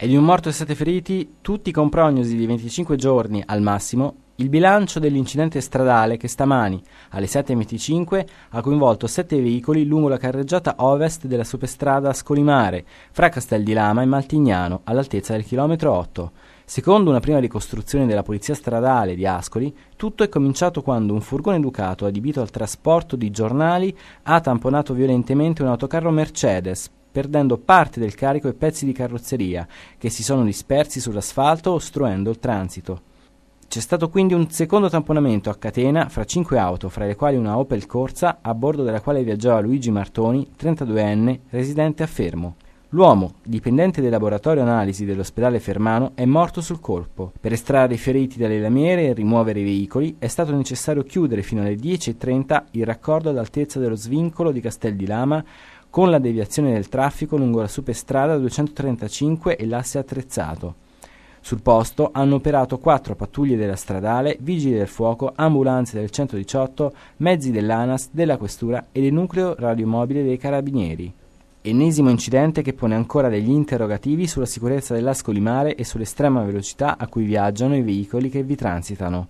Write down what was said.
e di un morto e sette feriti, tutti con prognosi di 25 giorni al massimo, il bilancio dell'incidente stradale che stamani, alle 7.25, ha coinvolto sette veicoli lungo la carreggiata ovest della superstrada Scolimare, fra Castel di Lama e Maltignano, all'altezza del chilometro 8. Secondo una prima ricostruzione della polizia stradale di Ascoli, tutto è cominciato quando un furgone Ducato adibito al trasporto di giornali ha tamponato violentemente un autocarro Mercedes, perdendo parte del carico e pezzi di carrozzeria che si sono dispersi sull'asfalto ostruendo il transito. C'è stato quindi un secondo tamponamento a catena fra cinque auto, fra le quali una Opel Corsa, a bordo della quale viaggiava Luigi Martoni, 32enne, residente a Fermo. L'uomo, dipendente del laboratorio analisi dell'ospedale Fermano, è morto sul colpo. Per estrarre i feriti dalle lamiere e rimuovere i veicoli è stato necessario chiudere fino alle 10.30 il raccordo all'altezza dello svincolo di Castel di Lama con la deviazione del traffico lungo la superstrada 235 e l'asse attrezzato. Sul posto hanno operato quattro pattuglie della stradale, vigili del fuoco, ambulanze del 118, mezzi dell'ANAS, della Questura e del nucleo radiomobile dei Carabinieri. Ennesimo incidente che pone ancora degli interrogativi sulla sicurezza dell'ascolimare e sull'estrema velocità a cui viaggiano i veicoli che vi transitano.